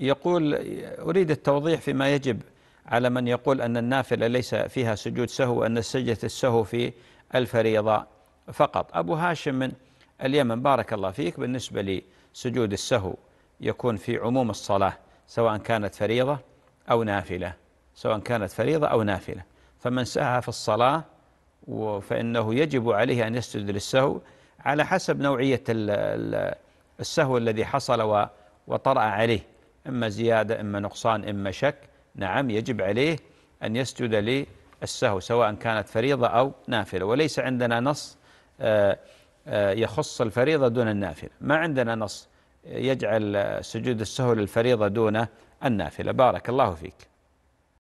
يقول أريد التوضيح فيما يجب على من يقول أن النافلة ليس فيها سجود سهو أن سجدة السهو في الفريضة فقط أبو هاشم من اليمن بارك الله فيك بالنسبة لسجود السهو يكون في عموم الصلاة سواء كانت فريضة أو نافلة سواء كانت فريضة أو نافلة فمن سعى في الصلاة فإنه يجب عليه أن يسجد للسهو على حسب نوعية السهو الذي حصل وطرأ عليه إما زيادة إما نقصان إما شك نعم يجب عليه أن يسجد للسهو سواء كانت فريضة أو نافلة وليس عندنا نص آه، آه، يخص الفريضة دون النافلة ما عندنا نص يجعل سجود السهو للفريضة دون النافلة بارك الله فيك